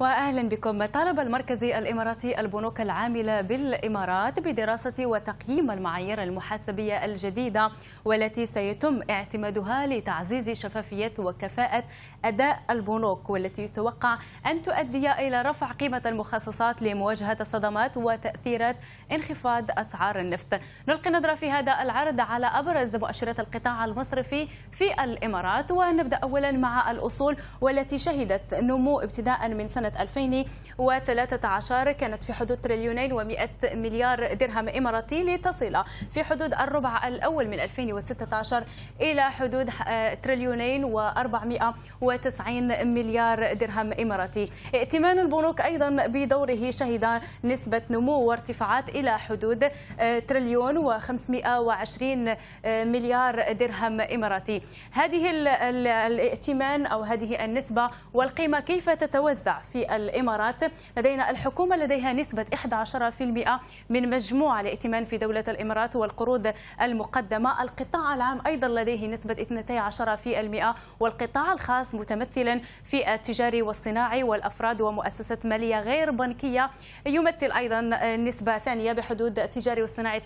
واهلا بكم طالب المركز الاماراتي البنوك العامله بالامارات بدراسه وتقييم المعايير المحاسبيه الجديده والتي سيتم اعتمادها لتعزيز شفافيه وكفاءه اداء البنوك والتي يتوقع ان تؤدي الى رفع قيمه المخصصات لمواجهه الصدمات وتاثيرات انخفاض اسعار النفط نلقي نظره في هذا العرض على ابرز مؤشرات القطاع المصرفي في الامارات ونبدا اولا مع الاصول والتي شهدت نمو ابتداء من سنه سنة 2013 كانت في حدود تريليونين و100 مليار درهم إماراتي لتصل في حدود الربع الأول من 2016 إلى حدود آه، تريليونين و490 مليار درهم إماراتي ائتمان البنوك أيضا بدوره شهد نسبة نمو وارتفاعات إلى حدود آه، تريليون و520 آه، مليار درهم إماراتي هذه الائتمان أو هذه النسبة والقيمة كيف تتوزع في في الإمارات لدينا الحكومة لديها نسبة 11% من مجموع الائتمان في دولة الإمارات والقروض المقدمة القطاع العام أيضا لديه نسبة 12% والقطاع الخاص متمثلا في التجاري والصناعي والأفراد ومؤسسات مالية غير بنكية يمثل أيضا نسبة ثانية بحدود التجاري والصناعي 46%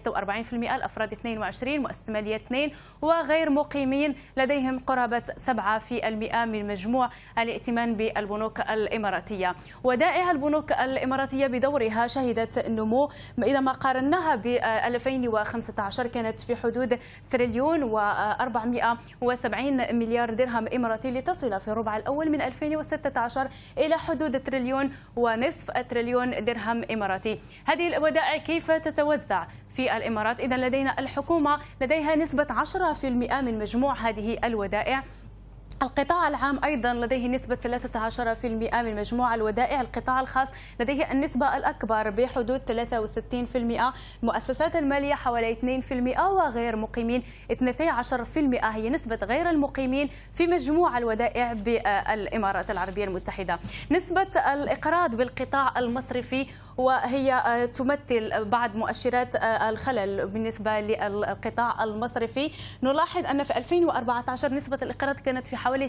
الأفراد 22 مؤسسة مالية 2 وغير مقيمين لديهم قرابة 7% من مجموع الائتمان بالبنوك الإماراتية الإماراتية ودائع البنوك الإماراتية بدورها شهدت نمو إذا ما قارناها ب 2015 كانت في حدود تريليون و 470 مليار درهم إماراتي لتصل في الربع الأول من 2016 إلى حدود تريليون ونصف تريليون درهم إماراتي هذه الودائع كيف تتوزع في الإمارات إذا لدينا الحكومة لديها نسبة 10% من مجموع هذه الودائع القطاع العام أيضا لديه نسبة 13% من مجموع الودائع القطاع الخاص لديه النسبة الأكبر بحدود 63% المؤسسات المالية حوالي 2% وغير مقيمين 12% هي نسبة غير المقيمين في مجموع الودائع بالإمارات العربية المتحدة نسبة الإقراض بالقطاع المصرفي وهي آه، تمثل بعض مؤشرات آه، الخلل بالنسبة للقطاع المصرفي نلاحظ أن في 2014 نسبة الإقراض كانت في حوالي حوالي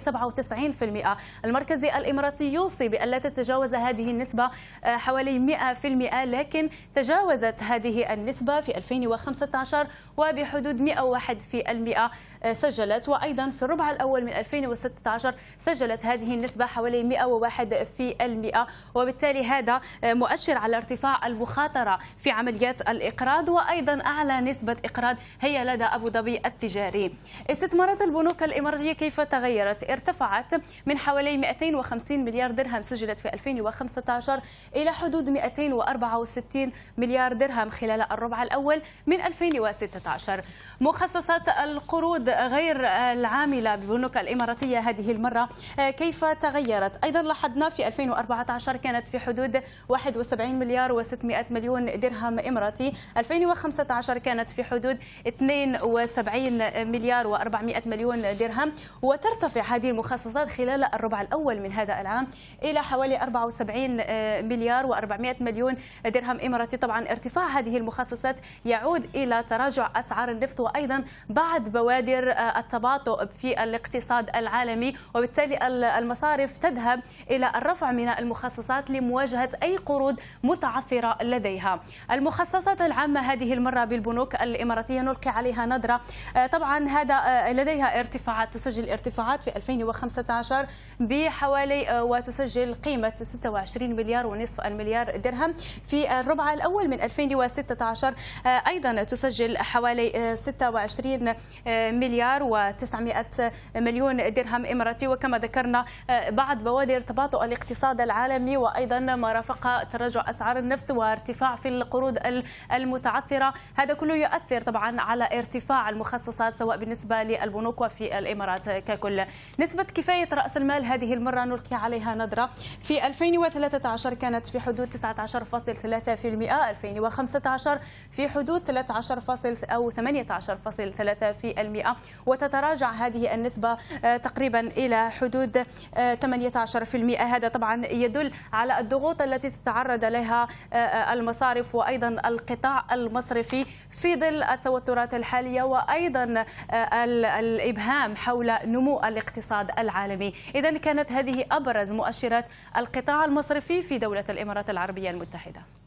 97% المركزي الإماراتي يوصي بأن لا تتجاوز هذه النسبة آه، حوالي 100% لكن تجاوزت هذه النسبة في 2015 وبحدود 101% آه، سجلت وأيضا في الربع الأول من 2016 سجلت هذه النسبة حوالي 101% وبالتالي هذا آه، مؤشر على ارتفاع المخاطرة في عمليات الإقراض وأيضا أعلى نسبة إقراض هي لدى أبو ظبي التجاري استثمارات البنوك الإماراتية كيف تغيرت الإمارات ارتفعت من حوالي 250 مليار درهم سجلت في 2015 إلى حدود 264 مليار درهم خلال الربع الأول من 2016 مخصصات القروض غير العاملة بالبنوك الإماراتية هذه المرة آه، كيف تغيرت أيضا لاحظنا في 2014 كانت في حدود 71 مليار و600 مليون درهم إماراتي 2015 كانت في حدود 72 مليار و400 مليون درهم وترتفع ترتفع هذه المخصصات خلال الربع الأول من هذا العام إلى حوالي 74 آه، مليار و400 مليون درهم إماراتي طبعا ارتفاع هذه المخصصات يعود إلى تراجع أسعار النفط وأيضا بعد بوادر آه، التباطؤ في الاقتصاد العالمي وبالتالي المصارف تذهب إلى الرفع من المخصصات لمواجهة أي قروض متعثرة لديها المخصصات العامة هذه المرة بالبنوك الإماراتية نلقي عليها نظرة آه، طبعا هذا لديها ارتفاعات تسجل ارتفاعات في 2015 بحوالي آه، وتسجل قيمة 26 مليار ونصف المليار درهم في الربع الأول من 2016 آه، أيضا تسجل حوالي 26 آه، مليار و900 مليون درهم إماراتي وكما ذكرنا بعض بوادر تباطؤ الاقتصاد العالمي وأيضا ما رافق تراجع أسعار النفط وارتفاع في القروض المتعثرة هذا كله يؤثر طبعا على ارتفاع المخصصات سواء بالنسبة للبنوك وفي الإمارات ككل نسبة كفاية رأس المال هذه المرة نلقي عليها نظرة في 2013 كانت في حدود 19.3% 2015 في حدود 13 أو 18.3% وتتراجع هذه النسبة آه، تقريبا إلى حدود 18% آه، هذا طبعا يدل على الضغوط التي تتعرض لها آه، المصارف وأيضا القطاع المصرفي في ظل التوترات الحالية وأيضا الإبهام حول نمو الاقتصاد الاقتصاد العالمي إذا كانت هذه أبرز مؤشرات القطاع المصرفي في دولة الإمارات العربية المتحدة